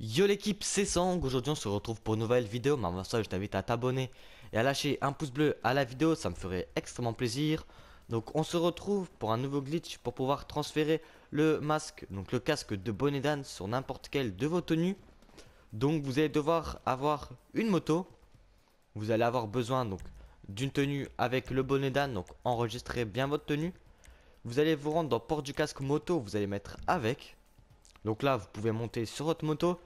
Yo l'équipe, c'est Sang, aujourd'hui on se retrouve pour une nouvelle vidéo, mais avant ça je t'invite à t'abonner et à lâcher un pouce bleu à la vidéo, ça me ferait extrêmement plaisir. Donc on se retrouve pour un nouveau glitch pour pouvoir transférer le masque, donc le casque de Bonnet sur n'importe quelle de vos tenues. Donc vous allez devoir avoir une moto, vous allez avoir besoin donc d'une tenue avec le bonnet donc enregistrez bien votre tenue. Vous allez vous rendre dans port du casque moto, vous allez mettre avec. Donc là, vous pouvez monter sur votre moto.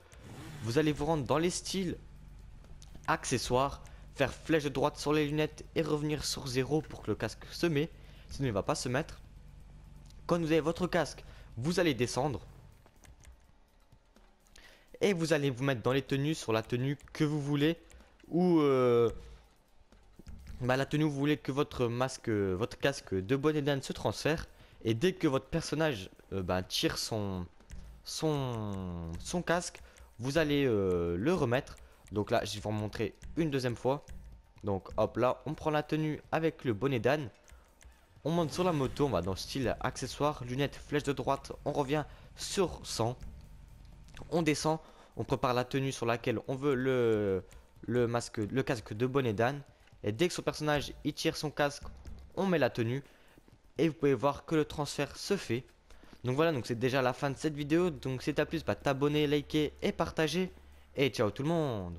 Vous allez vous rendre dans les styles accessoires, faire flèche droite sur les lunettes et revenir sur zéro pour que le casque se met. Sinon, il ne va pas se mettre. Quand vous avez votre casque, vous allez descendre. Et vous allez vous mettre dans les tenues, sur la tenue que vous voulez. Ou euh, bah, la tenue, vous voulez que votre masque, votre casque de et d'âne se transfère. Et dès que votre personnage euh, bah, tire son, son, son casque, vous allez euh, le remettre. Donc là, je vais vous montrer une deuxième fois. Donc hop là, on prend la tenue avec le bonnet d'âne. On monte sur la moto, on va dans style accessoire, lunettes, flèche de droite, on revient sur 100. On descend, on prépare la tenue sur laquelle on veut le, le masque, le casque de bonnet d'âne. Et dès que son personnage il tire son casque, on met la tenue. Et vous pouvez voir que le transfert se fait. Donc voilà, donc c'est déjà la fin de cette vidéo. Donc si t'as plus bah t'abonner, liker et partager. Et ciao tout le monde